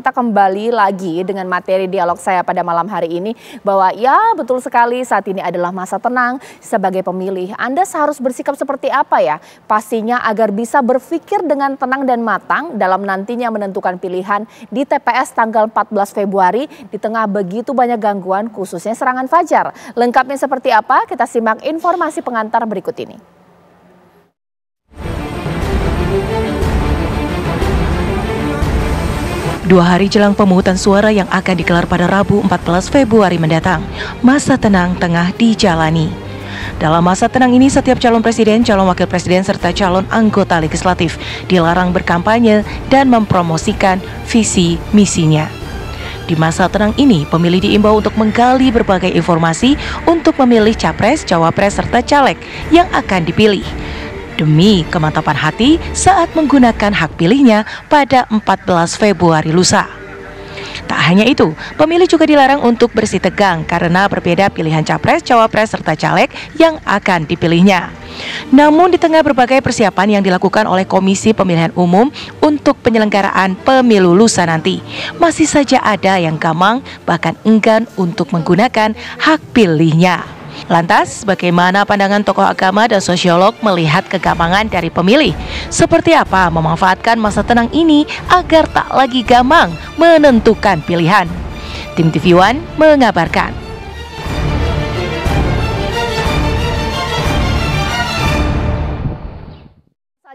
kita kembali lagi dengan materi dialog saya pada malam hari ini bahwa ya betul sekali saat ini adalah masa tenang sebagai pemilih. Anda harus bersikap seperti apa ya? Pastinya agar bisa berpikir dengan tenang dan matang dalam nantinya menentukan pilihan di TPS tanggal 14 Februari di tengah begitu banyak gangguan khususnya serangan fajar. Lengkapnya seperti apa? Kita simak informasi pengantar berikut ini. Dua hari jelang pemungutan suara yang akan digelar pada Rabu 14 Februari mendatang, masa tenang tengah dijalani. Dalam masa tenang ini, setiap calon presiden, calon wakil presiden, serta calon anggota legislatif dilarang berkampanye dan mempromosikan visi misinya. Di masa tenang ini, pemilih diimbau untuk menggali berbagai informasi untuk memilih capres, cawapres, serta caleg yang akan dipilih demi kemantapan hati saat menggunakan hak pilihnya pada 14 Februari lusa. Tak hanya itu, pemilih juga dilarang untuk bersih tegang karena berbeda pilihan capres, cawapres, serta caleg yang akan dipilihnya. Namun di tengah berbagai persiapan yang dilakukan oleh Komisi Pemilihan Umum untuk penyelenggaraan pemilu lusa nanti, masih saja ada yang gamang bahkan enggan untuk menggunakan hak pilihnya. Lantas, bagaimana pandangan tokoh agama dan sosiolog melihat kegamangan dari pemilih? Seperti apa memanfaatkan masa tenang ini agar tak lagi gamang menentukan pilihan? Tim TV One mengabarkan.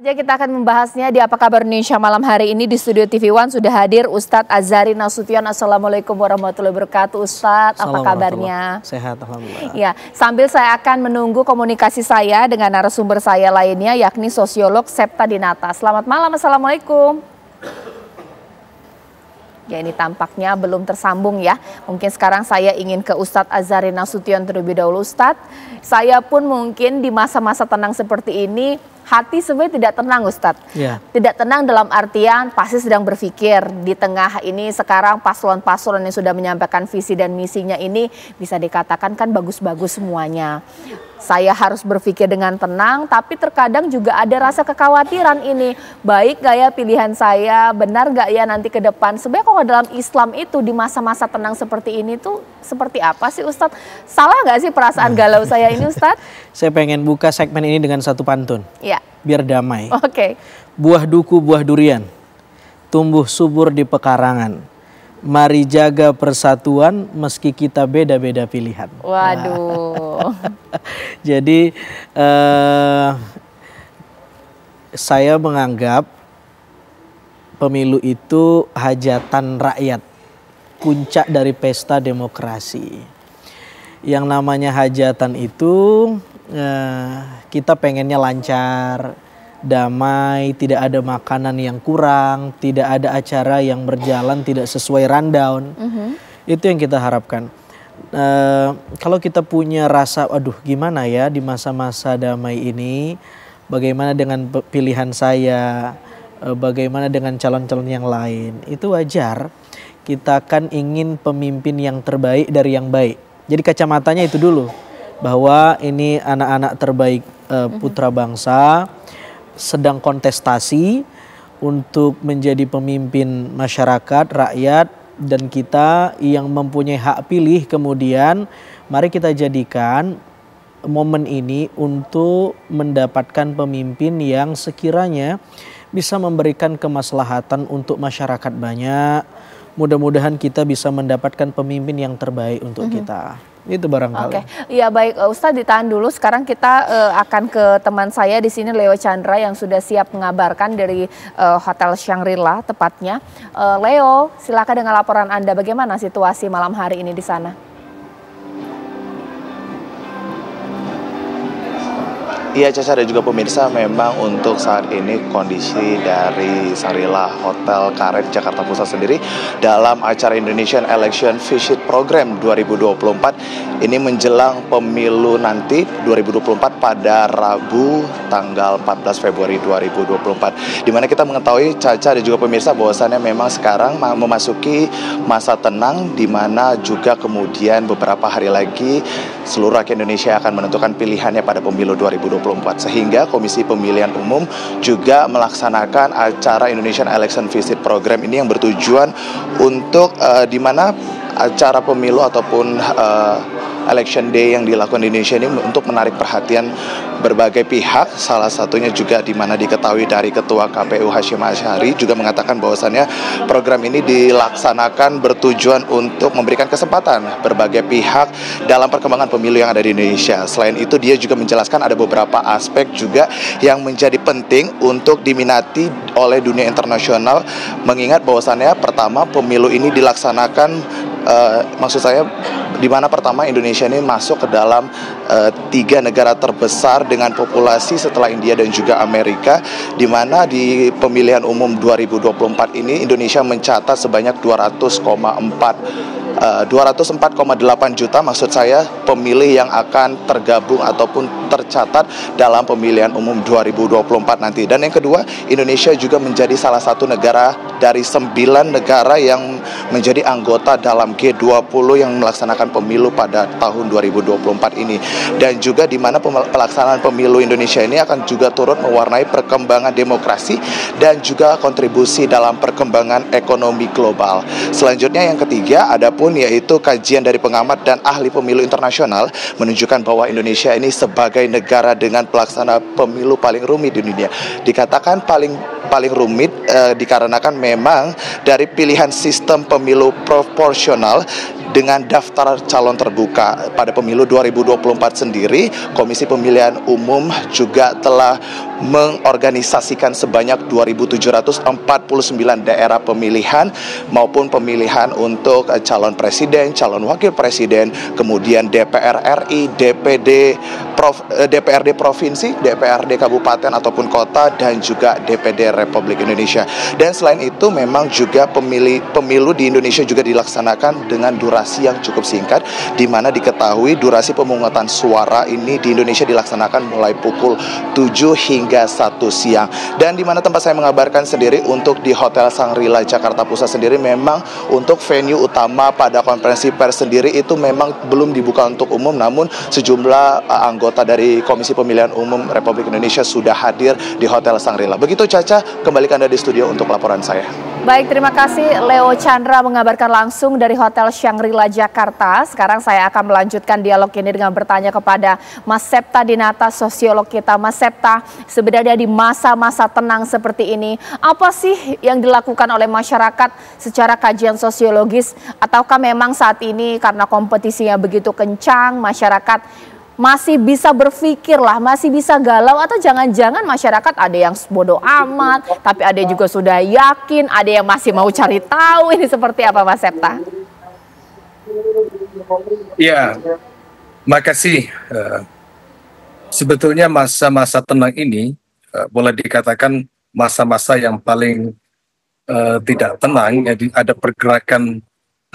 Saja kita akan membahasnya di Apa Kabar Indonesia malam hari ini di Studio TV One sudah hadir Ustadz Azari Nasution. Assalamualaikum warahmatullahi wabarakatuh. Ustadz, apa kabarnya? Sehat, Alhamdulillah. Ya, sambil saya akan menunggu komunikasi saya dengan narasumber saya lainnya yakni sosiolog Septa Dinata. Selamat malam, Assalamualaikum. Ya ini tampaknya belum tersambung ya. Mungkin sekarang saya ingin ke Ustadz Azari Nasution terlebih dahulu Ustadz. Saya pun mungkin di masa-masa tenang seperti ini hati sebenarnya tidak tenang Ustadz. Yeah. Tidak tenang dalam artian pasti sedang berpikir di tengah ini sekarang paslon-paslon yang sudah menyampaikan visi dan misinya ini bisa dikatakan kan bagus-bagus semuanya. Saya harus berpikir dengan tenang, tapi terkadang juga ada rasa kekhawatiran ini. Baik gak ya pilihan saya, benar gak ya nanti ke depan. Sebenarnya kalau dalam Islam itu di masa-masa tenang seperti ini tuh seperti apa sih Ustadz? Salah gak sih perasaan hmm. galau saya ini Ustadz? saya pengen buka segmen ini dengan satu pantun. Ya. Biar damai. Oke. Okay. Buah duku, buah durian. Tumbuh subur di pekarangan Mari jaga persatuan meski kita beda-beda pilihan. Waduh. Jadi eh, saya menganggap pemilu itu hajatan rakyat, puncak dari pesta demokrasi. Yang namanya hajatan itu eh, kita pengennya lancar, damai, tidak ada makanan yang kurang, tidak ada acara yang berjalan tidak sesuai rundown. Mm -hmm. Itu yang kita harapkan. Uh, kalau kita punya rasa, aduh gimana ya di masa-masa damai ini, bagaimana dengan pilihan saya, uh, bagaimana dengan calon-calon yang lain, itu wajar. Kita kan ingin pemimpin yang terbaik dari yang baik. Jadi kacamatanya itu dulu bahwa ini anak-anak terbaik uh, putra bangsa. Mm -hmm sedang kontestasi untuk menjadi pemimpin masyarakat, rakyat, dan kita yang mempunyai hak pilih kemudian mari kita jadikan momen ini untuk mendapatkan pemimpin yang sekiranya bisa memberikan kemaslahatan untuk masyarakat banyak. Mudah-mudahan kita bisa mendapatkan pemimpin yang terbaik untuk mm -hmm. kita. Itu barangkali. Oke, okay. ya baik eh, Ustaz ditahan dulu. Sekarang kita uh, akan ke teman saya di sini Leo Chandra yang sudah siap mengabarkan dari uh, Hotel Shangri-La tepatnya. Uh, Leo, silakan dengan laporan Anda bagaimana situasi malam hari ini di sana? Iya Caca dan juga pemirsa memang untuk saat ini kondisi dari Sarila Hotel Karet Jakarta Pusat sendiri dalam acara Indonesian Election Visit Program 2024 ini menjelang pemilu nanti 2024 pada Rabu tanggal 14 Februari 2024 dimana kita mengetahui Caca dan juga pemirsa bahwasannya memang sekarang memasuki masa tenang dimana juga kemudian beberapa hari lagi seluruh rakyat Indonesia akan menentukan pilihannya pada pemilu 2024 2024. Sehingga Komisi Pemilihan Umum juga melaksanakan acara Indonesian Election Visit Program ini yang bertujuan untuk uh, di mana acara pemilu ataupun uh, election day yang dilakukan di Indonesia ini untuk menarik perhatian berbagai pihak, salah satunya juga di mana diketahui dari Ketua KPU Hashim Ashari juga mengatakan bahwasannya program ini dilaksanakan bertujuan untuk memberikan kesempatan berbagai pihak dalam perkembangan pemilu yang ada di Indonesia. Selain itu dia juga menjelaskan ada beberapa aspek juga yang menjadi penting untuk diminati oleh dunia internasional mengingat bahwasannya pertama pemilu ini dilaksanakan uh, maksud saya di mana pertama Indonesia ini masuk ke dalam e, tiga negara terbesar dengan populasi setelah India dan juga Amerika di mana di pemilihan umum 2024 ini Indonesia mencatat sebanyak 200,4 204,8 eh, juta maksud saya pemilih yang akan tergabung ataupun tercatat dalam pemilihan umum 2024 nanti. Dan yang kedua, Indonesia juga menjadi salah satu negara dari sembilan negara yang menjadi anggota dalam G20 yang melaksanakan menyelenggarakan pemilu pada tahun 2024 ini dan juga di mana pelaksanaan pemilu Indonesia ini akan juga turut mewarnai perkembangan demokrasi dan juga kontribusi dalam perkembangan ekonomi global. Selanjutnya yang ketiga adapun yaitu kajian dari pengamat dan ahli pemilu internasional menunjukkan bahwa Indonesia ini sebagai negara dengan pelaksana pemilu paling rumit di dunia. Dikatakan paling paling rumit eh, dikarenakan memang dari pilihan sistem pemilu proporsional dengan daftar calon terbuka pada pemilu 2024 sendiri Komisi Pemilihan Umum juga telah mengorganisasikan sebanyak 2.749 daerah pemilihan maupun pemilihan untuk eh, calon presiden, calon wakil presiden, kemudian DPR RI, DPD, Prof, DPRD eh, provinsi, DPRD kabupaten ataupun kota dan juga DPD Republik Indonesia. Dan selain itu memang juga pemilih pemilu di Indonesia juga dilaksanakan dengan durasi yang cukup singkat di mana diketahui durasi pemungutan suara ini di Indonesia dilaksanakan mulai pukul 7 hingga hingga satu siang. Dan di mana tempat saya mengabarkan sendiri untuk di Hotel Sangrila Jakarta Pusat sendiri memang untuk venue utama pada konferensi pers sendiri itu memang belum dibuka untuk umum namun sejumlah eh, anggota dari Komisi Pemilihan Umum Republik Indonesia sudah hadir di Hotel Sangrila. Begitu Caca, kembali Anda di studio untuk laporan saya. Baik, terima kasih Leo Chandra mengabarkan langsung dari Hotel Shangri-La Jakarta. Sekarang saya akan melanjutkan dialog ini dengan bertanya kepada Mas Septa Dinata, sosiolog kita. Mas Septa, sebenarnya di masa-masa tenang seperti ini, apa sih yang dilakukan oleh masyarakat secara kajian sosiologis? Ataukah memang saat ini karena kompetisinya begitu kencang, masyarakat masih bisa berpikir lah, masih bisa galau atau jangan-jangan masyarakat ada yang bodoh amat, tapi ada juga sudah yakin, ada yang masih mau cari tahu ini seperti apa Mas Septa? Ya, makasih. Sebetulnya masa-masa tenang ini uh, boleh dikatakan masa-masa yang paling uh, tidak tenang, jadi ada pergerakan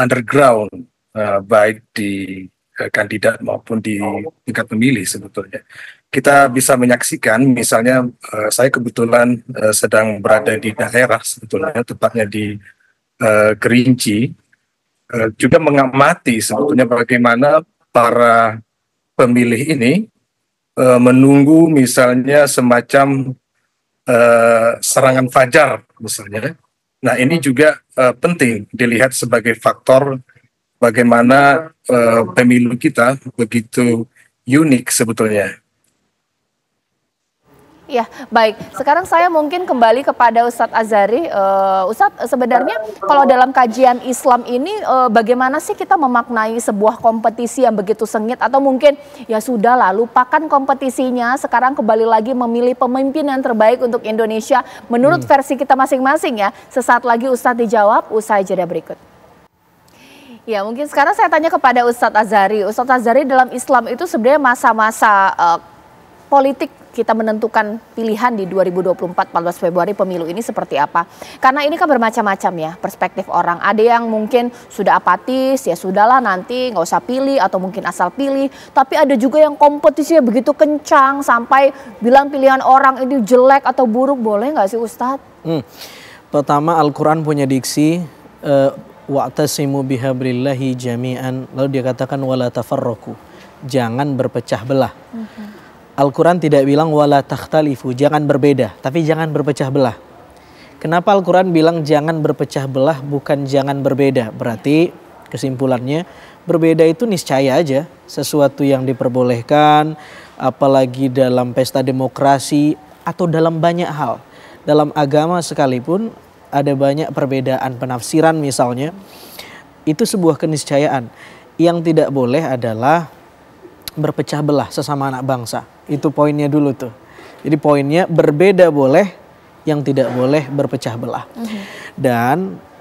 underground uh, baik di uh, kandidat maupun di tingkat pemilih sebetulnya. Kita bisa menyaksikan, misalnya uh, saya kebetulan uh, sedang berada di daerah sebetulnya, tepatnya di uh, Kerinci, uh, juga mengamati sebetulnya bagaimana para pemilih ini Eh, menunggu misalnya semacam uh, serangan fajar misalnya. Kan. Nah ini juga uh, penting dilihat sebagai faktor bagaimana uh, pemilu kita begitu unik sebetulnya Ya, baik. Sekarang saya mungkin kembali kepada Ustadz Azari. Uh, Ustadz, sebenarnya kalau dalam kajian Islam ini uh, bagaimana sih kita memaknai sebuah kompetisi yang begitu sengit atau mungkin ya sudahlah lupakan kompetisinya, sekarang kembali lagi memilih pemimpin yang terbaik untuk Indonesia menurut hmm. versi kita masing-masing ya. Sesaat lagi Ustadz dijawab usai jeda berikut. Ya mungkin sekarang saya tanya kepada Ustadz Azari. Ustadz Azari dalam Islam itu sebenarnya masa-masa eh, politik kita menentukan pilihan di 2024 14 Februari pemilu ini seperti apa. Karena ini kan bermacam-macam ya perspektif orang. Ada yang mungkin sudah apatis ya sudahlah nanti nggak usah pilih atau mungkin asal pilih. Tapi ada juga yang kompetisinya begitu kencang sampai bilang pilihan orang ini jelek atau buruk boleh nggak sih Ustadz? Hmm. Pertama Al-Quran punya diksi uh, wa'tasimu bihablillahi jami'an lalu dia katakan wala tafarroku jangan berpecah belah. Mm -hmm Al-Quran tidak bilang wala takhtalifu, jangan berbeda, tapi jangan berpecah belah. Kenapa Al-Quran bilang jangan berpecah belah bukan jangan berbeda? Berarti kesimpulannya berbeda itu niscaya aja. Sesuatu yang diperbolehkan, apalagi dalam pesta demokrasi atau dalam banyak hal. Dalam agama sekalipun ada banyak perbedaan penafsiran misalnya. Itu sebuah keniscayaan. Yang tidak boleh adalah berpecah belah sesama anak bangsa. Itu poinnya dulu tuh. Jadi poinnya berbeda boleh, yang tidak boleh berpecah belah. Mm-hmm. Dan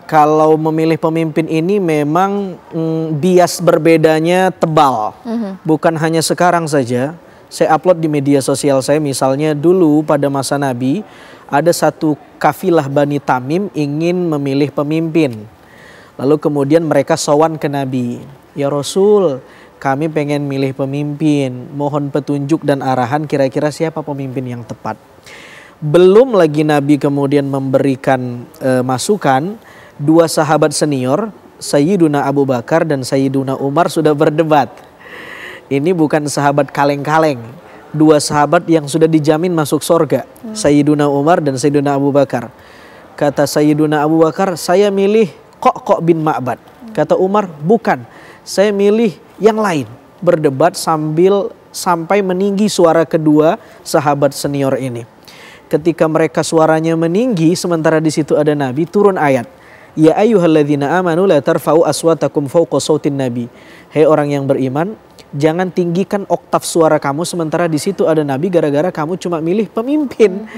kalau memilih pemimpin ini memang mm, bias berbedanya tebal. Mm-hmm. Bukan hanya sekarang saja. Saya upload di media sosial saya misalnya dulu pada masa Nabi ada satu kafilah Bani Tamim ingin memilih pemimpin. Lalu kemudian mereka sowan ke Nabi. Ya Rasul, kami pengen milih pemimpin, mohon petunjuk dan arahan kira-kira siapa pemimpin yang tepat. Belum lagi Nabi kemudian memberikan e, masukan, dua sahabat senior, Sayyiduna Abu Bakar dan Sayyiduna Umar sudah berdebat. Ini bukan sahabat kaleng-kaleng, dua sahabat yang sudah dijamin masuk sorga, hmm. Sayyiduna Umar dan Sayyiduna Abu Bakar. Kata Sayyiduna Abu Bakar, saya milih Kok Kok bin Ma'bad. Kata Umar, bukan saya milih yang lain. Berdebat sambil sampai meninggi suara kedua sahabat senior ini. Ketika mereka suaranya meninggi sementara di situ ada nabi turun ayat. Ya ayyuhalladzina amanu la tarfa'u aswatakum fawqa sautin nabi. Hei orang yang beriman, jangan tinggikan oktav suara kamu sementara di situ ada nabi gara-gara kamu cuma milih pemimpin.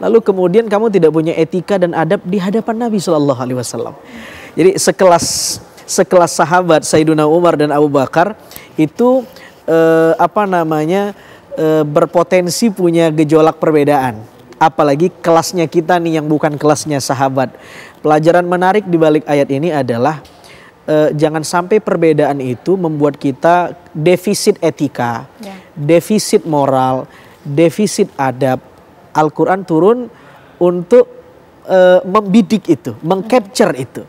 Lalu kemudian kamu tidak punya etika dan adab di hadapan Nabi Shallallahu alaihi wasallam. Jadi sekelas sekelas sahabat Sayyiduna Umar dan Abu Bakar itu eh, apa namanya eh, berpotensi punya gejolak perbedaan apalagi kelasnya kita nih yang bukan kelasnya sahabat. Pelajaran menarik di balik ayat ini adalah eh, jangan sampai perbedaan itu membuat kita defisit etika, yeah. defisit moral, defisit adab. Al-Qur'an turun untuk uh, membidik itu, mengcapture itu.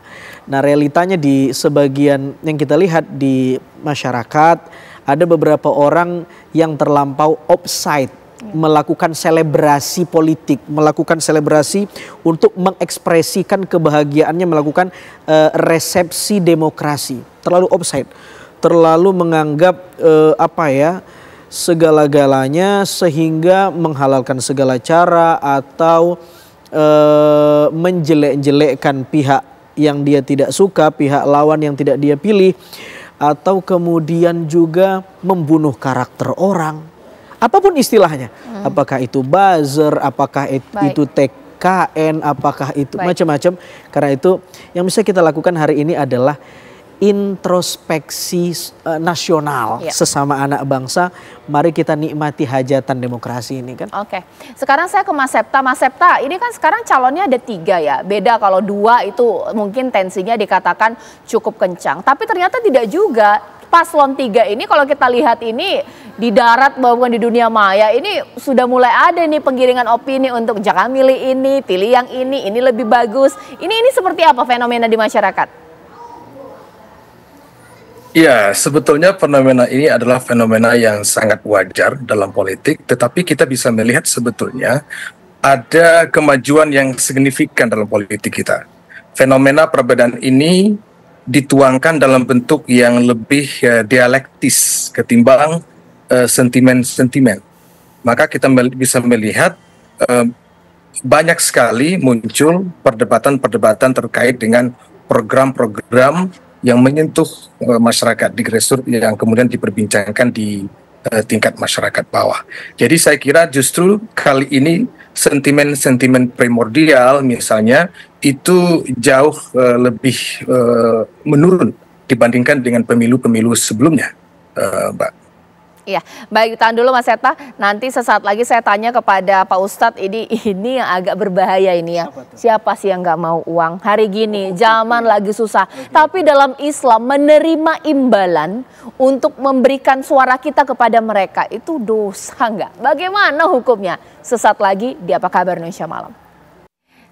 Nah, realitanya di sebagian yang kita lihat di masyarakat ada beberapa orang yang terlampau offside ya. melakukan selebrasi politik, melakukan selebrasi untuk mengekspresikan kebahagiaannya melakukan uh, resepsi demokrasi. Terlalu offside, terlalu menganggap uh, apa ya? segala-galanya sehingga menghalalkan segala cara atau Eh, menjelek-jelekkan pihak yang dia tidak suka, pihak lawan yang tidak dia pilih, atau kemudian juga membunuh karakter orang. Apapun istilahnya, hmm. apakah itu buzzer, apakah it, itu TKN, apakah itu macam-macam. Karena itu yang bisa kita lakukan hari ini adalah introspeksi uh, nasional ya. sesama anak bangsa. Mari kita nikmati hajatan demokrasi ini kan. Oke, sekarang saya ke Mas Septa. Mas Septa, ini kan sekarang calonnya ada tiga ya. Beda kalau dua itu mungkin tensinya dikatakan cukup kencang. Tapi ternyata tidak juga. Paslon tiga ini kalau kita lihat ini di darat maupun di dunia maya ini sudah mulai ada nih penggiringan opini untuk jangan milih ini, pilih yang ini, ini lebih bagus. Ini ini seperti apa fenomena di masyarakat? Ya, sebetulnya fenomena ini adalah fenomena yang sangat wajar dalam politik, tetapi kita bisa melihat sebetulnya ada kemajuan yang signifikan dalam politik kita. Fenomena perbedaan ini dituangkan dalam bentuk yang lebih uh, dialektis ketimbang eh, sentimen-sentimen. Uh, Maka kita mel bisa melihat uh, banyak sekali muncul perdebatan-perdebatan terkait dengan program-program yang menyentuh eh, masyarakat di grassroots yang kemudian diperbincangkan di eh, tingkat masyarakat bawah. Jadi saya kira justru kali ini sentimen-sentimen primordial misalnya itu jauh eh, lebih menurun dibandingkan dengan pemilu-pemilu sebelumnya, Mbak. Iya, baik ditahan dulu Mas Seta. Nanti sesaat lagi saya tanya kepada Pak Ustadz ini ini yang agak berbahaya ini ya. Siapa sih yang nggak mau uang hari gini? Oh, gitu. Zaman lagi susah. Tapi dalam Islam menerima imbalan untuk memberikan suara kita kepada mereka itu dosa nggak? Bagaimana hukumnya? Sesaat lagi di apa kabar Indonesia malam.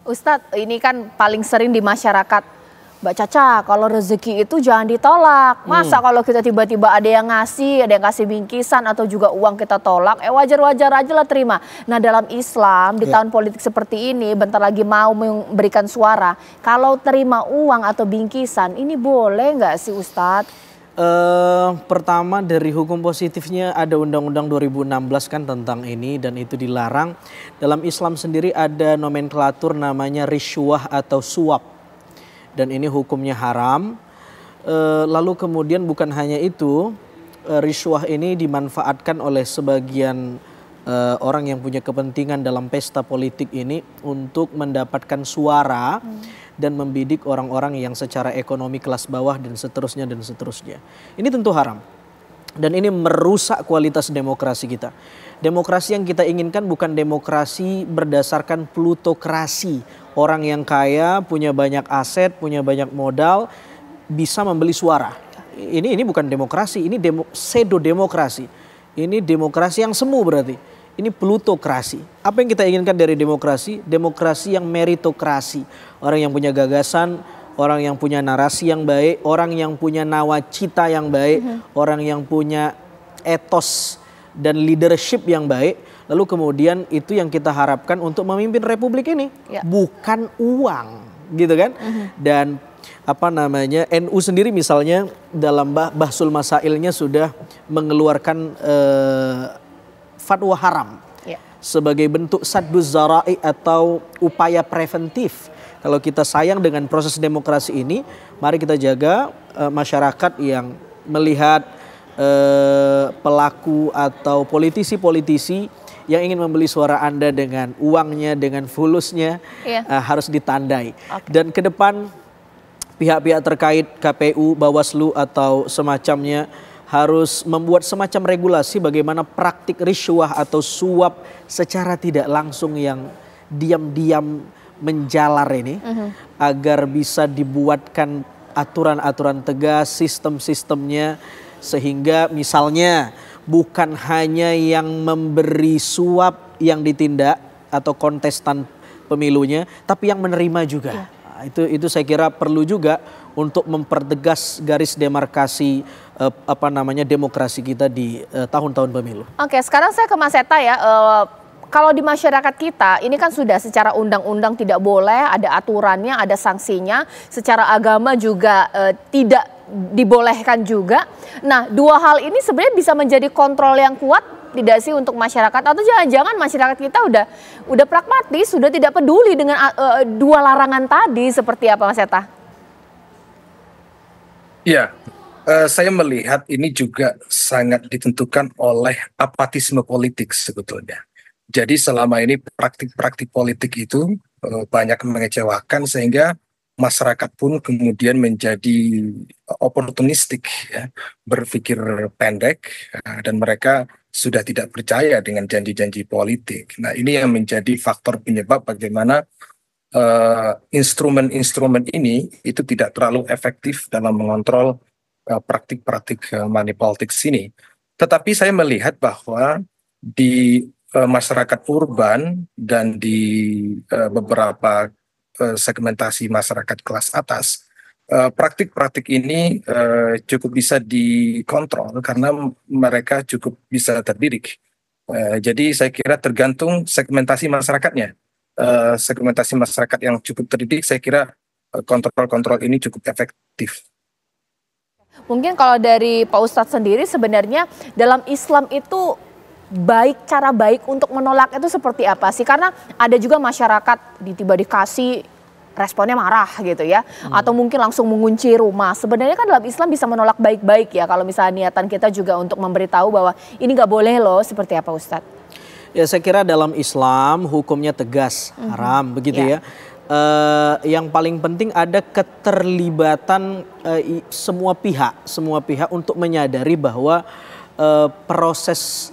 Ustadz, ini kan paling sering di masyarakat Mbak Caca, kalau rezeki itu jangan ditolak. Hmm. Masa hmm. kalau kita tiba-tiba ada yang ngasih, ada yang kasih bingkisan atau juga uang kita tolak, eh wajar-wajar aja lah terima. Nah dalam Islam, di yeah. tahun politik seperti ini, bentar lagi mau memberikan suara. Kalau terima uang atau bingkisan, ini boleh nggak sih Ustadz? Uh, pertama dari hukum positifnya ada Undang-Undang 2016 kan tentang ini dan itu dilarang. Dalam Islam sendiri ada nomenklatur namanya riswah atau suap dan ini hukumnya haram. E, lalu kemudian bukan hanya itu, e, riswah ini dimanfaatkan oleh sebagian e, orang yang punya kepentingan dalam pesta politik ini untuk mendapatkan suara hmm. dan membidik orang-orang yang secara ekonomi kelas bawah dan seterusnya dan seterusnya. Ini tentu haram. Dan ini merusak kualitas demokrasi kita. Demokrasi yang kita inginkan bukan demokrasi berdasarkan plutokrasi. Orang yang kaya, punya banyak aset, punya banyak modal, bisa membeli suara. Ini ini bukan demokrasi, ini demo, sedo demokrasi. Ini demokrasi yang semu berarti. Ini plutokrasi. Apa yang kita inginkan dari demokrasi? Demokrasi yang meritokrasi. Orang yang punya gagasan, orang yang punya narasi yang baik, orang yang punya nawacita yang baik, mm-hmm. orang yang punya etos dan leadership yang baik. Lalu kemudian itu yang kita harapkan untuk memimpin republik ini, yeah. bukan uang, gitu kan? Mm-hmm. Dan apa namanya NU sendiri misalnya dalam bah bahsul masailnya sudah mengeluarkan uh, fatwa haram ya. sebagai bentuk saddu zarai atau upaya preventif kalau kita sayang dengan proses demokrasi ini, mari kita jaga e, masyarakat yang melihat e, pelaku atau politisi-politisi yang ingin membeli suara Anda dengan uangnya, dengan fulusnya yeah. Iya. uh, harus ditandai. Okay. Dan ke depan pihak-pihak terkait KPU, Bawaslu atau semacamnya harus membuat semacam regulasi bagaimana praktik risuah atau suap secara tidak langsung yang diam-diam menjalar ini mm -hmm. agar bisa dibuatkan aturan-aturan tegas, sistem-sistemnya sehingga misalnya bukan hanya yang memberi suap yang ditindak atau kontestan pemilunya, tapi yang menerima juga. Yeah. Nah, itu itu saya kira perlu juga untuk mempertegas garis demarkasi eh, apa namanya demokrasi kita di eh, tahun-tahun pemilu. Oke, sekarang saya ke Mas Eta ya. Eh, kalau di masyarakat kita ini kan sudah secara undang-undang tidak boleh, ada aturannya, ada sanksinya. Secara agama juga e, tidak dibolehkan juga. Nah, dua hal ini sebenarnya bisa menjadi kontrol yang kuat tidak sih untuk masyarakat atau jangan-jangan masyarakat kita udah udah pragmatis, sudah tidak peduli dengan e, dua larangan tadi seperti apa Mas Eta? Ya, uh, saya melihat ini juga sangat ditentukan oleh apatisme politik sebetulnya. Jadi selama ini praktik-praktik politik itu eh, banyak mengecewakan sehingga masyarakat pun kemudian menjadi eh, oportunistik, ya, berpikir pendek, eh, dan mereka sudah tidak percaya dengan janji-janji politik. Nah, ini yang menjadi faktor penyebab bagaimana instrumen-instrumen uh, ini itu tidak terlalu efektif dalam mengontrol praktik-praktik uh, praktik uh, money politics ini. Tetapi saya melihat bahwa di Eh, masyarakat urban dan di eh, beberapa eh, segmentasi masyarakat kelas atas praktik-praktik ini cukup bisa dikontrol karena mereka cukup bisa terdidik. Jadi saya kira tergantung segmentasi masyarakatnya. Segmentasi masyarakat yang cukup terdidik saya kira kontrol-kontrol ini cukup efektif. Mungkin kalau dari Pak Ustadz sendiri sebenarnya dalam Islam itu baik cara baik untuk menolak itu seperti apa sih? Karena ada juga masyarakat tiba dikasih responnya marah gitu ya hmm. atau mungkin langsung mengunci rumah. Sebenarnya kan dalam Islam bisa menolak baik-baik ya kalau misalnya niatan kita juga untuk memberitahu bahwa ini nggak boleh loh seperti apa Ustadz? Ya saya kira dalam Islam hukumnya tegas mm-hmm. haram begitu yeah. ya. Uh, yang paling penting ada keterlibatan uh, semua pihak, semua pihak untuk menyadari bahwa uh, proses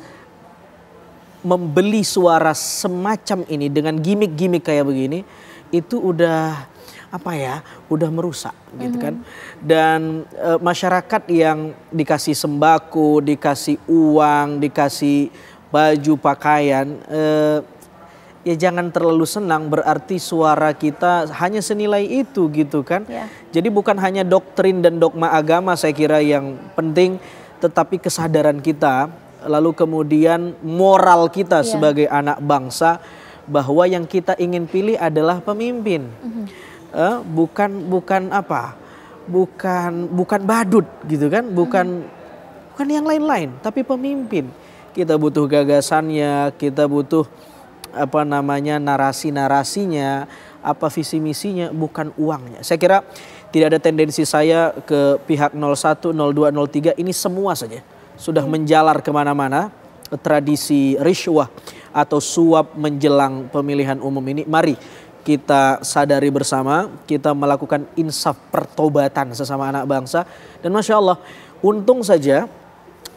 membeli suara semacam ini dengan gimmick-gimmick kayak begini itu udah apa ya udah merusak gitu kan mhm. dan e, masyarakat yang dikasih sembako dikasih uang dikasih baju pakaian e, ya jangan terlalu senang berarti suara kita hanya senilai itu gitu kan yeah. jadi bukan hanya doktrin dan dogma agama saya kira yang penting tetapi kesadaran kita lalu kemudian moral kita yeah. sebagai anak bangsa bahwa yang kita ingin pilih adalah pemimpin. Mm-hmm. Uh, bukan bukan apa? Bukan bukan badut gitu kan, bukan mm-hmm. bukan yang lain-lain, tapi pemimpin. Kita butuh gagasannya, kita butuh apa namanya narasi-narasinya, apa visi misinya, bukan uangnya. Saya kira tidak ada tendensi saya ke pihak 01, 02, 03 ini semua saja sudah menjalar kemana-mana tradisi rishwah atau suap menjelang pemilihan umum ini. Mari kita sadari bersama, kita melakukan insaf pertobatan sesama anak bangsa. Dan Masya Allah, untung saja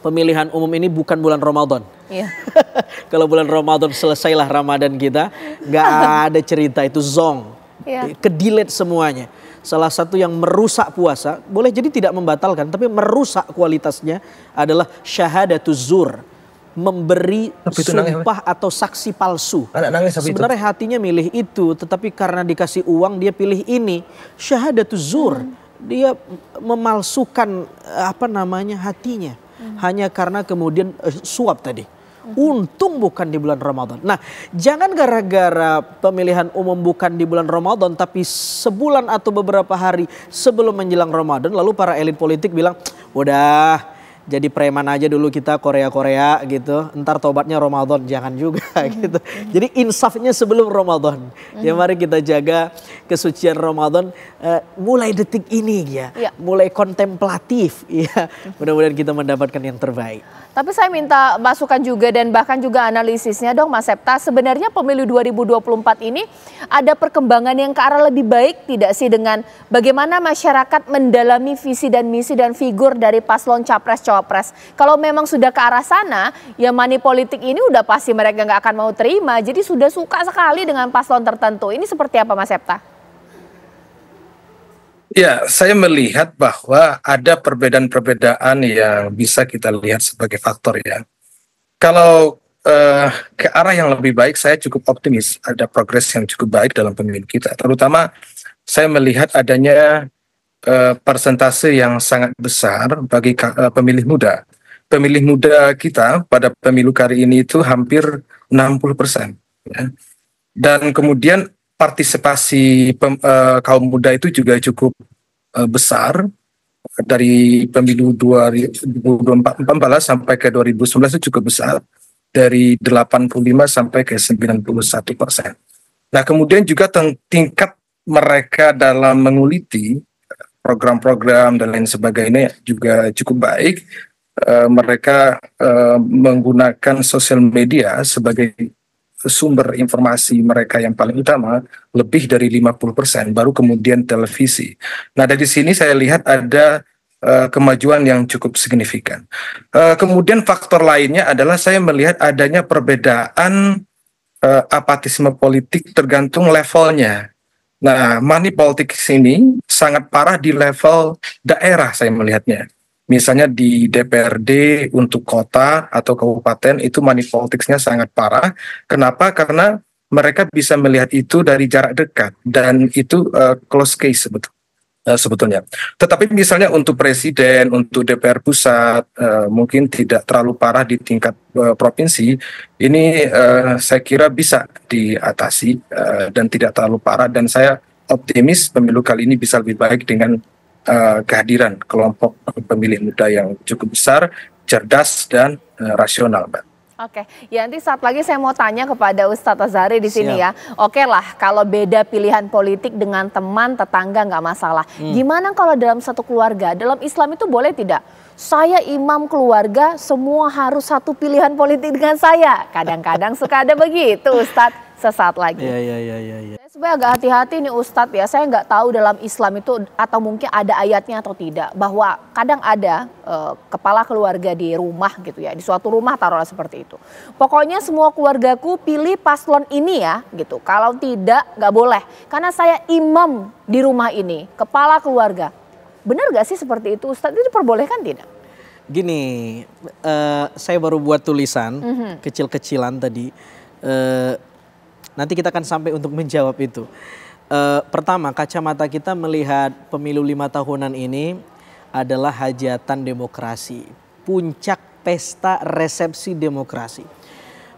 pemilihan umum ini bukan bulan Ramadan. Iya. Kalau bulan Ramadan selesailah Ramadan kita, nggak ada cerita itu zong. Iya. Kedilet semuanya salah satu yang merusak puasa, boleh jadi tidak membatalkan, tapi merusak kualitasnya adalah syahadatuz zur memberi sumpah nangis, atau saksi palsu. Anak nangis Sebenarnya itu. hatinya milih itu, tetapi karena dikasih uang dia pilih ini. Syahadatuz zur, hmm. dia memalsukan eh, apa namanya hatinya hmm. hanya karena kemudian eh, suap tadi Untung bukan di bulan Ramadan. Nah, jangan gara-gara pemilihan umum bukan di bulan Ramadan tapi sebulan atau beberapa hari sebelum menjelang Ramadan lalu para elit politik bilang, "Udah, jadi preman aja dulu kita Korea-Korea gitu. Entar tobatnya Ramadan jangan juga gitu. Jadi insafnya sebelum Ramadan. mm Ya mhm. mari kita jaga kesucian Ramadan uh, mulai detik ini ya. ya. Mulai kontemplatif ya. Mudah-mudahan kita mendapatkan yang terbaik. Tapi saya minta masukan juga dan bahkan juga analisisnya dong Mas Septa. Sebenarnya pemilu 2024 ini ada perkembangan yang ke arah lebih baik tidak sih dengan bagaimana masyarakat mendalami visi dan misi dan figur dari paslon capres cawapres cawapres. Kalau memang sudah ke arah sana, ya money politik ini udah pasti mereka nggak akan mau terima. Jadi sudah suka sekali dengan paslon tertentu. Ini seperti apa Mas Septa? Ya, saya melihat bahwa ada perbedaan-perbedaan yang bisa kita lihat sebagai faktor ya. Kalau eh, ke arah yang lebih baik, saya cukup optimis ada progres yang cukup baik dalam pemimpin kita. Terutama saya melihat adanya Eh, persentase yang sangat besar bagi uh, pemilih muda. Pemilih muda kita pada pemilu kali ini itu hampir 60 persen. Ya. Dan kemudian partisipasi pem, uh, kaum muda itu juga cukup uh, besar dari pemilu 2014 sampai ke 2019 itu cukup besar dari 85 sampai ke 91 persen. Nah kemudian juga tingkat mereka dalam menguliti program-program dan lain sebagainya juga cukup baik. Uh, mereka uh, menggunakan sosial media sebagai sumber informasi mereka yang paling utama lebih dari 50% baru kemudian televisi. Nah, dari sini saya lihat ada uh, kemajuan yang cukup signifikan. Uh, kemudian faktor lainnya adalah saya melihat adanya perbedaan uh, apatisme politik tergantung levelnya. Nah, money politics ini sangat parah di level daerah saya melihatnya. Misalnya di DPRD untuk kota atau kabupaten itu money politicsnya sangat parah. Kenapa? Karena mereka bisa melihat itu dari jarak dekat dan itu uh, close case sebetulnya. Eh, sebetulnya. Tetapi misalnya untuk presiden, untuk DPR pusat uh, mungkin tidak terlalu parah di tingkat uh, provinsi. Ini uh, saya kira bisa diatasi uh, dan tidak terlalu parah dan saya optimis pemilu kali ini bisa lebih baik dengan uh, kehadiran kelompok pemilih muda yang cukup besar, cerdas dan uh, rasional, Mbak. Oke, ya nanti saat lagi saya mau tanya kepada Ustadz Azari di sini ya. Oke lah, kalau beda pilihan politik dengan teman, tetangga nggak masalah. Hmm. Gimana kalau dalam satu keluarga? Dalam Islam itu boleh tidak? Saya imam keluarga, semua harus satu pilihan politik dengan saya. Kadang-kadang suka ada begitu Ustadz sesaat lagi. Iya, iya, iya, iya. Ya. Saya sebenarnya agak hati-hati nih Ustadz ya, saya nggak tahu dalam Islam itu atau mungkin ada ayatnya atau tidak. Bahwa kadang ada eh, kepala keluarga di rumah gitu ya, di suatu rumah taruhlah seperti itu. Pokoknya semua keluargaku pilih paslon ini ya gitu, kalau tidak nggak boleh. Karena saya imam di rumah ini, kepala keluarga. Benar gak sih seperti itu Ustadz? Itu diperbolehkan tidak? Gini, uh, saya baru buat tulisan mm -hmm. kecil-kecilan tadi. Uh, Nanti kita akan sampai untuk menjawab itu. E, pertama, kacamata kita melihat pemilu lima tahunan ini adalah hajatan demokrasi, puncak pesta resepsi demokrasi.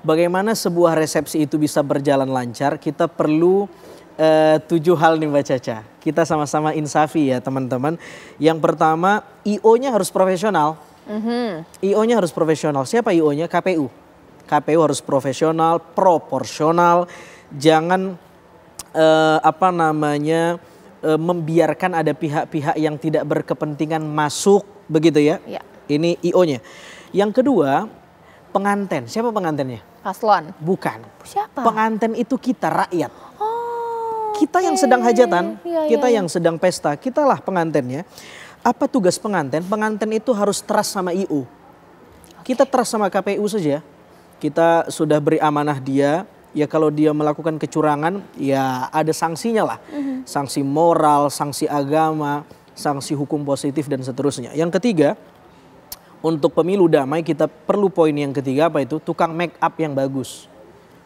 Bagaimana sebuah resepsi itu bisa berjalan lancar? Kita perlu e, tujuh hal nih Mbak Caca. Kita sama-sama insafi ya teman-teman. Yang pertama, IO-nya harus profesional. mm mm-hmm. IO-nya harus profesional. Siapa IO-nya? KPU. KPU harus profesional, proporsional, jangan uh, apa namanya uh, membiarkan ada pihak-pihak yang tidak berkepentingan masuk begitu ya. ya. Ini IO-nya. Yang kedua, penganten. Siapa pengantennya? Paslon. Bukan. Siapa? Penganten itu kita rakyat. Oh, kita yang sedang hajatan, ya, ya kita ya. yang sedang pesta, kitalah pengantennya. Apa tugas penganten? Penganten itu harus trust sama iu Kita trust sama KPU saja. Kita sudah beri amanah dia ya kalau dia melakukan kecurangan ya ada sanksinya lah. Mm-hmm. Sanksi moral, sanksi agama, sanksi hukum positif dan seterusnya. Yang ketiga, untuk pemilu damai kita perlu poin yang ketiga apa itu? Tukang make up yang bagus.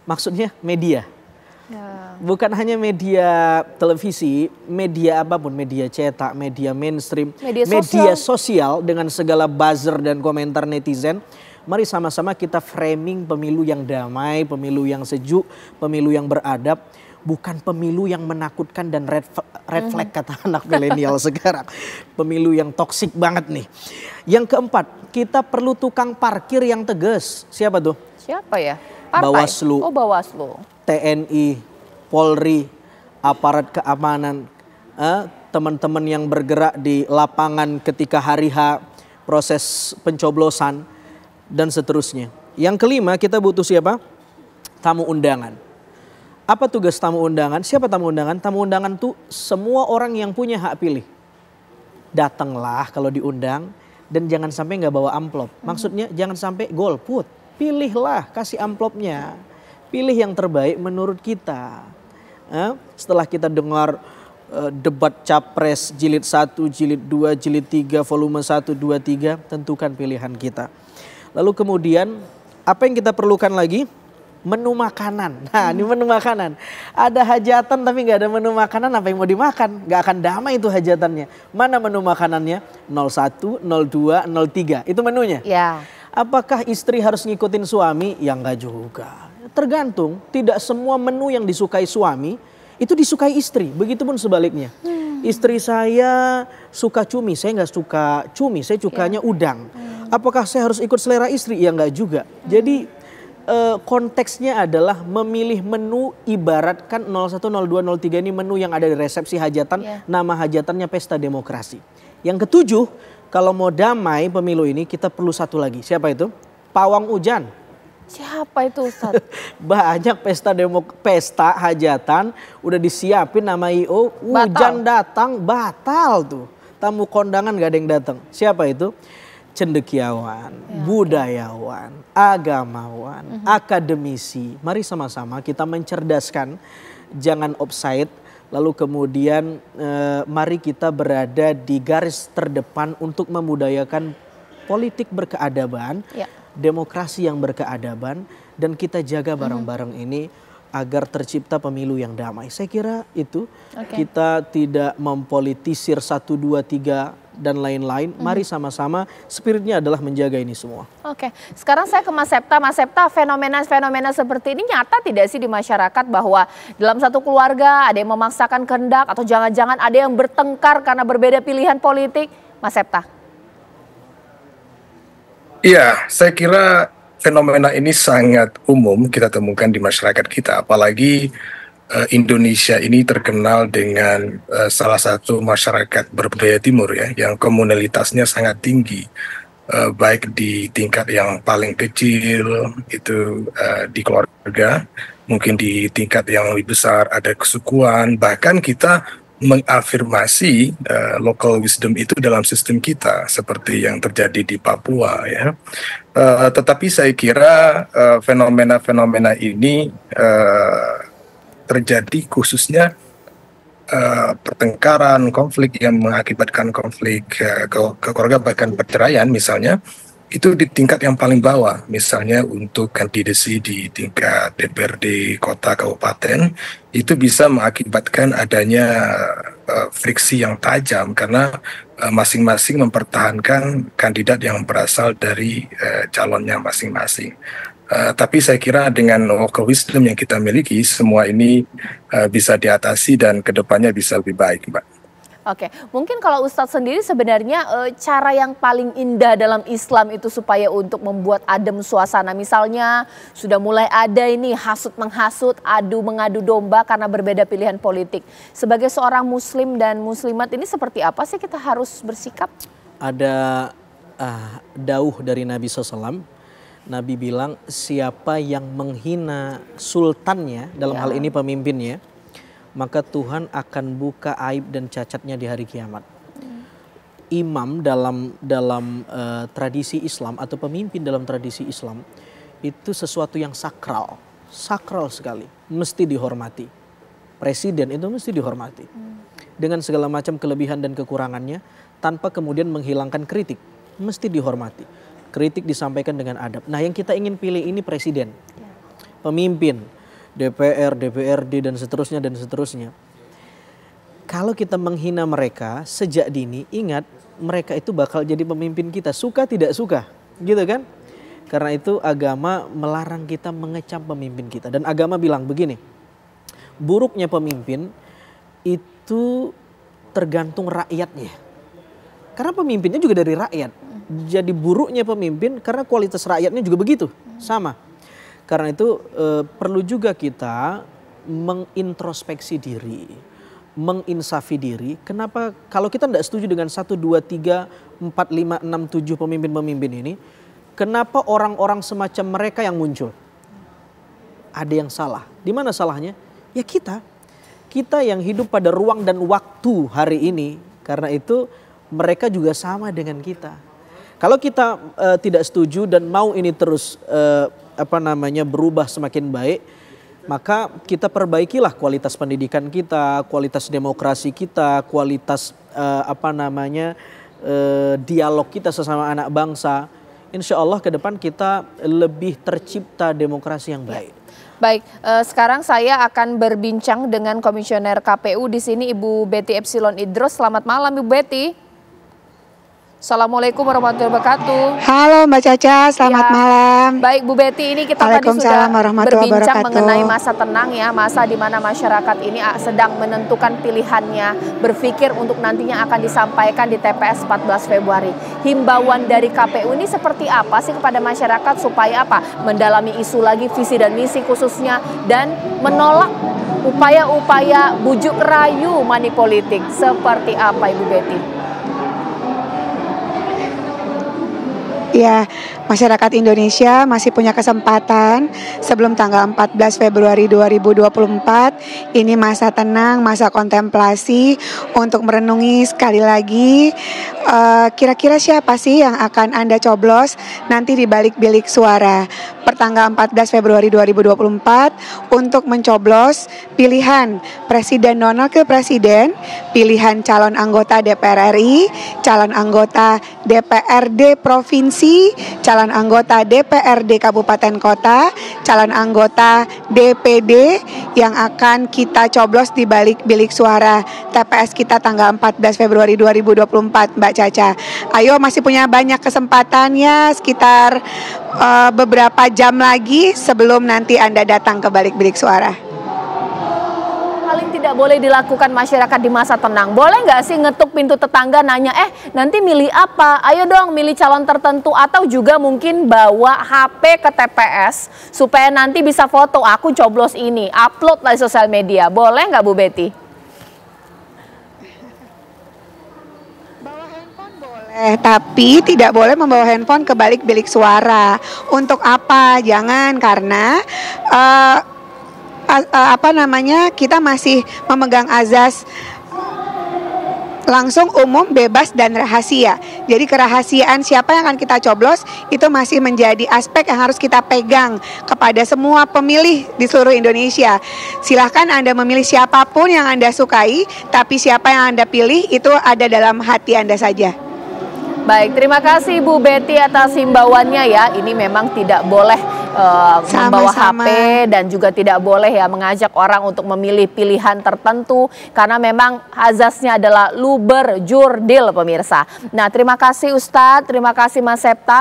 Maksudnya media. Yeah. Bukan hanya media televisi, media apapun, media cetak, media mainstream, media sosial, media sosial dengan segala buzzer dan komentar netizen Mari sama-sama kita framing pemilu yang damai, pemilu yang sejuk, pemilu yang beradab bukan pemilu yang menakutkan dan red red flag kata anak milenial sekarang. Pemilu yang toksik banget nih. Yang keempat, kita perlu tukang parkir yang tegas. Siapa tuh? Siapa ya? Partai. Bawaslu. Oh, Bawaslu. TNI, Polri, aparat keamanan, eh, teman-teman yang bergerak di lapangan ketika hari H proses pencoblosan dan seterusnya. Yang kelima kita butuh siapa? Tamu undangan. Apa tugas tamu undangan? Siapa tamu undangan? Tamu undangan tuh semua orang yang punya hak pilih. Datanglah kalau diundang dan jangan sampai nggak bawa amplop. Maksudnya jangan sampai golput. Pilihlah, kasih amplopnya. Pilih yang terbaik menurut kita. Eh, setelah kita dengar eh, debat capres jilid 1, jilid 2, jilid 3, volume 1, 2, 3, tentukan pilihan kita. Lalu kemudian apa yang kita perlukan lagi? Menu makanan. Nah, ini menu makanan. Ada hajatan tapi nggak ada menu makanan, apa yang mau dimakan? Gak akan damai itu hajatannya. Mana menu makanannya? 01, 02, 03. Itu menunya. Ya. Apakah istri harus ngikutin suami? Ya nggak juga. Tergantung, tidak semua menu yang disukai suami itu disukai istri. Begitupun sebaliknya. Hmm. Istri saya suka cumi, saya nggak suka cumi, saya sukanya yeah. udang. Hmm. Apakah saya harus ikut selera istri? Ya nggak juga. Hmm. Jadi uh, konteksnya adalah memilih menu ibaratkan 01, 02, 03 ini menu yang ada di resepsi hajatan. Yeah. Nama hajatannya pesta demokrasi. Yang ketujuh, kalau mau damai pemilu ini kita perlu satu lagi. Siapa itu? Pawang hujan. Siapa itu Ustaz? Banyak pesta demo pesta hajatan udah disiapin nama IO, hujan datang batal tuh. Tamu kondangan gak ada yang datang. Siapa itu? Cendekiawan, ya. budayawan, agamawan, uh mhm. -huh. akademisi. Mari sama-sama kita mencerdaskan, jangan offside. Lalu kemudian eh, mari kita berada di garis terdepan untuk memudayakan politik berkeadaban. Ya demokrasi yang berkeadaban dan kita jaga mhm. bareng-bareng ini agar tercipta pemilu yang damai. Saya kira itu okay. kita tidak mempolitisir satu dua tiga dan lain-lain. Mhm. Mari sama-sama spiritnya adalah menjaga ini semua. Oke, okay. sekarang saya ke Mas Septa. Mas Septa, fenomena-fenomena seperti ini nyata tidak sih di masyarakat bahwa dalam satu keluarga ada yang memaksakan kehendak atau jangan-jangan ada yang bertengkar karena berbeda pilihan politik, Mas Septa? Iya, saya kira fenomena ini sangat umum kita temukan di masyarakat kita, apalagi uh, Indonesia ini terkenal dengan uh, salah satu masyarakat berbudaya timur ya, yang komunalitasnya sangat tinggi, uh, baik di tingkat yang paling kecil itu uh, di keluarga, mungkin di tingkat yang lebih besar ada kesukuan, bahkan kita mengafirmasi uh, local wisdom itu dalam sistem kita seperti yang terjadi di Papua ya. Uh, tetapi saya kira eh, fenomena-fenomena uh, ini uh, terjadi khususnya uh, pertengkaran, konflik yang mengakibatkan konflik uh, ke keluarga bahkan perceraian misalnya itu di tingkat yang paling bawah, misalnya untuk kandidasi di tingkat DPRD kota kabupaten itu bisa mengakibatkan adanya uh, friksi yang tajam karena masing eh, masing-masing mempertahankan kandidat yang berasal dari uh, calonnya masing-masing. Uh, tapi saya kira dengan local wisdom yang kita miliki, semua ini uh, bisa diatasi dan kedepannya bisa lebih baik, Mbak. Oke, mungkin kalau Ustadz sendiri sebenarnya e, cara yang paling indah dalam Islam itu supaya untuk membuat adem suasana, misalnya sudah mulai ada ini hasut menghasut, adu mengadu domba karena berbeda pilihan politik. Sebagai seorang Muslim dan Muslimat ini seperti apa sih kita harus bersikap? Ada uh, dauh dari Nabi SAW. Nabi bilang siapa yang menghina sultannya dalam ya. hal ini pemimpinnya maka Tuhan akan buka aib dan cacatnya di hari kiamat. Imam dalam dalam uh, tradisi Islam atau pemimpin dalam tradisi Islam itu sesuatu yang sakral, sakral sekali, mesti dihormati. Presiden itu mesti dihormati. Dengan segala macam kelebihan dan kekurangannya tanpa kemudian menghilangkan kritik, mesti dihormati. Kritik disampaikan dengan adab. Nah, yang kita ingin pilih ini presiden. Ya. Pemimpin DPR, DPRD dan seterusnya dan seterusnya. Kalau kita menghina mereka sejak dini, ingat mereka itu bakal jadi pemimpin kita suka tidak suka, gitu kan? Karena itu agama melarang kita mengecam pemimpin kita dan agama bilang begini. Buruknya pemimpin itu tergantung rakyatnya. Karena pemimpinnya juga dari rakyat. Jadi buruknya pemimpin karena kualitas rakyatnya juga begitu, sama karena itu eh, perlu juga kita mengintrospeksi diri, menginsafi diri. Kenapa kalau kita tidak setuju dengan 1, 2, 3, 4, 5, 6, 7 pemimpin-pemimpin ini, kenapa orang-orang semacam mereka yang muncul? Ada yang salah. Di mana salahnya? Ya kita. Kita yang hidup pada ruang dan waktu hari ini. Karena itu mereka juga sama dengan kita. Kalau kita uh, tidak setuju dan mau ini terus uh, apa namanya berubah semakin baik, maka kita perbaikilah kualitas pendidikan kita, kualitas demokrasi kita, kualitas uh, apa namanya uh, dialog kita sesama anak bangsa. Insya Allah ke depan kita lebih tercipta demokrasi yang baik. Ya. Baik, eh, sekarang saya akan berbincang dengan komisioner KPU di sini Ibu Betty Epsilon Idros. Selamat malam Ibu Betty. Assalamualaikum warahmatullahi wabarakatuh. Halo Mbak Caca, selamat ya. malam. Baik Bu Betty, ini kita tadi sudah berbincang mengenai masa tenang ya, masa di mana masyarakat ini ah, sedang menentukan pilihannya, berpikir untuk nantinya akan disampaikan di TPS 14 Februari. Himbauan dari KPU ini seperti apa sih kepada masyarakat supaya apa? Mendalami isu lagi visi dan misi khususnya dan menolak upaya-upaya bujuk rayu manipolitik seperti apa Ibu Betty? ya masyarakat Indonesia masih punya kesempatan sebelum tanggal 14 Februari 2024 ini masa tenang, masa kontemplasi untuk merenungi sekali lagi eh, kira-kira uh, siapa sih yang akan Anda coblos nanti di balik bilik suara pertanggal 14 Februari 2024 untuk mencoblos pilihan presiden non ke presiden, pilihan calon anggota DPR RI, calon anggota DPRD provinsi provinsi, calon anggota DPRD kabupaten kota, calon anggota DPD yang akan kita coblos di balik bilik suara TPS kita tanggal 14 Februari 2024 Mbak Caca. Ayo masih punya banyak kesempatannya sekitar uh, beberapa jam lagi sebelum nanti Anda datang ke balik bilik suara tidak boleh dilakukan masyarakat di masa tenang? Boleh nggak sih ngetuk pintu tetangga nanya, eh nanti milih apa? Ayo dong milih calon tertentu atau juga mungkin bawa HP ke TPS supaya nanti bisa foto aku coblos ini, upload di sosial media. Boleh nggak Bu Betty? Eh, tapi tidak boleh membawa handphone ke balik bilik suara. Untuk apa? Jangan karena uh, Eh, apa namanya kita masih memegang azas langsung umum, bebas dan rahasia. Jadi kerahasiaan siapa yang akan kita coblos itu masih menjadi aspek yang harus kita pegang kepada semua pemilih di seluruh Indonesia. Silahkan Anda memilih siapapun yang Anda sukai, tapi siapa yang Anda pilih itu ada dalam hati Anda saja. Baik, terima kasih Bu Betty atas himbauannya ya. Ini memang tidak boleh uh, eh, sama, membawa sama. HP dan juga tidak boleh ya mengajak orang untuk memilih pilihan tertentu karena memang azasnya adalah luber jurdil pemirsa. Nah terima kasih Ustadz, terima kasih Mas Septa.